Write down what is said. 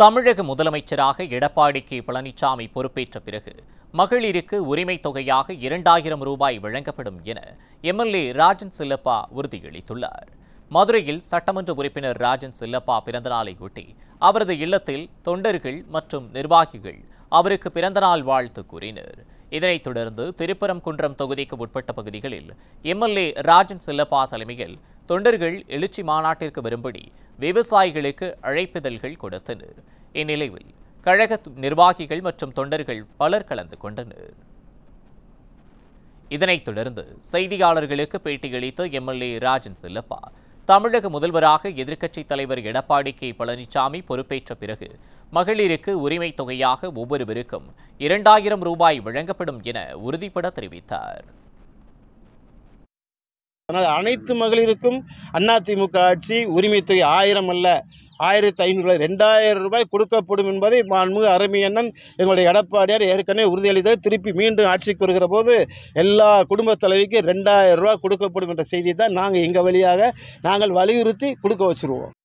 தமிழக முதலமைச்சராக எடப்பாடி கே பழனிசாமி பொறுப்பேற்ற பிறகு மகளிருக்கு உரிமை தொகையாக இரண்டாயிரம் ரூபாய் வழங்கப்படும் என எம்எல்ஏ ராஜன் சில்லப்பா உறுதியளித்துள்ளார் மதுரையில் சட்டமன்ற உறுப்பினர் ராஜன் சில்லப்பா பிறந்தநாளை ஒட்டி அவரது இல்லத்தில் தொண்டர்கள் மற்றும் நிர்வாகிகள் அவருக்கு பிறந்தநாள் வாழ்த்து கூறினர் இதனைத் தொடர்ந்து திருப்பரம்குன்றம் தொகுதிக்கு உட்பட்ட பகுதிகளில் எம்எல்ஏ ராஜன் சில்லப்பா தலைமையில் தொண்டர்கள் எழுச்சி மாநாட்டிற்கு வரும்படி விவசாயிகளுக்கு அழைப்பிதழ்கள் கொடுத்தனர் இந்நிலையில் கழக நிர்வாகிகள் மற்றும் தொண்டர்கள் பலர் கலந்து கொண்டனர் இதனைத் தொடர்ந்து செய்தியாளர்களுக்கு பேட்டியளித்த எம்எல்ஏ ராஜன் செல்லப்பா தமிழக முதல்வராக எதிர்க்கட்சித் தலைவர் எடப்பாடி கே பழனிசாமி பொறுப்பேற்ற பிறகு மகளிருக்கு உரிமை தொகையாக ஒவ்வொருவருக்கும் இரண்டாயிரம் ரூபாய் வழங்கப்படும் என உறுதிபட தெரிவித்தார் ஆனால் அனைத்து மகளிருக்கும் அதிமுக ஆட்சி உரிமை தொகை ஆயிரம் அல்ல ஆயிரத்தி ஐநூறு ரெண்டாயிரம் ரூபாய் கொடுக்கப்படும் என்பதை மாண்பு அருமையண்ணன் எங்களுடைய எடப்பாடியார் ஏற்கனவே உறுதியளித்தார் திருப்பி மீண்டும் ஆட்சிக்கு வருகிற போது எல்லா குடும்பத் தலைவிக்கு ரெண்டாயிரம் ரூபாய் கொடுக்கப்படும் என்ற செய்தி தான் நாங்கள் எங்கள் வழியாக நாங்கள் வலியுறுத்தி கொடுக்க வச்சுருவோம்